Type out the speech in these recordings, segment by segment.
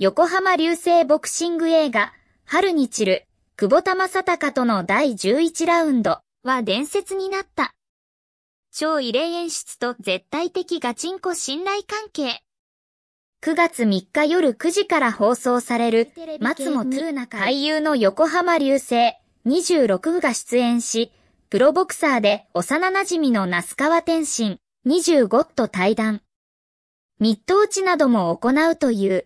横浜流星ボクシング映画、春に散る、久保田正隆との第11ラウンドは伝説になった。超異例演出と絶対的ガチンコ信頼関係。9月3日夜9時から放送される、松本俳優の横浜流星26部が出演し、プロボクサーで幼馴染の那須川天心25と対談。ミット打ちなども行うという。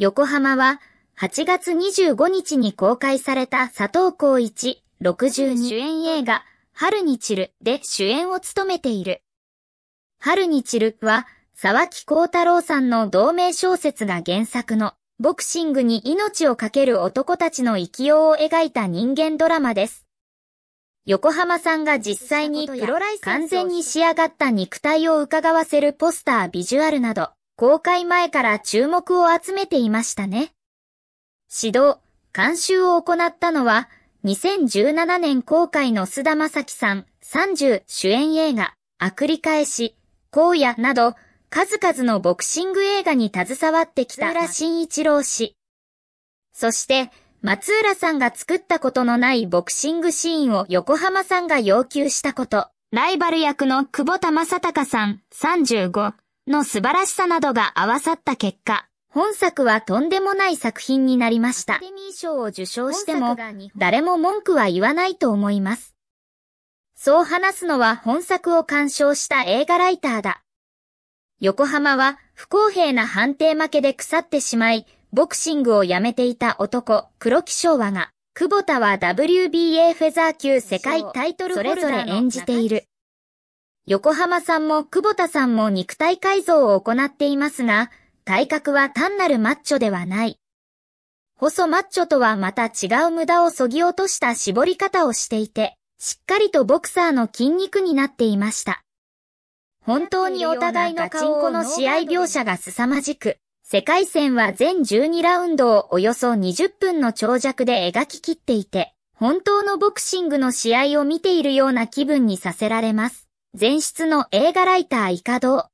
横浜は8月25日に公開された佐藤孝一62主演映画春に散るで主演を務めている。春に散るは沢木幸太郎さんの同名小説が原作のボクシングに命をかける男たちの生きようを描いた人間ドラマです。横浜さんが実際にプロライ完全に仕上がった肉体を伺わせるポスタービジュアルなど、公開前から注目を集めていましたね。指導、監修を行ったのは、2017年公開の須田正樹さん30主演映画、あくり返し、荒野など、数々のボクシング映画に携わってきた浦慎一郎氏。そして、松浦さんが作ったことのないボクシングシーンを横浜さんが要求したこと。ライバル役の久保田正隆さん35の素晴らしさなどが合わさった結果、本作はとんでもない作品になりました。アカデミー賞を受賞しても、誰も文句は言わないと思います。そう話すのは本作を鑑賞した映画ライターだ。横浜は不公平な判定負けで腐ってしまい、ボクシングをやめていた男、黒木昭和が、久保田は WBA フェザー級世界タイトルホルダーそれぞれ演じている。横浜さんも久保田さんも肉体改造を行っていますが、体格は単なるマッチョではない。細マッチョとはまた違う無駄を削ぎ落とした絞り方をしていて、しっかりとボクサーの筋肉になっていました。本当にお互いのガチンコの試合描写が凄まじく、世界戦は全12ラウンドをおよそ20分の長尺で描き切っていて、本当のボクシングの試合を見ているような気分にさせられます。前室の映画ライターイカド。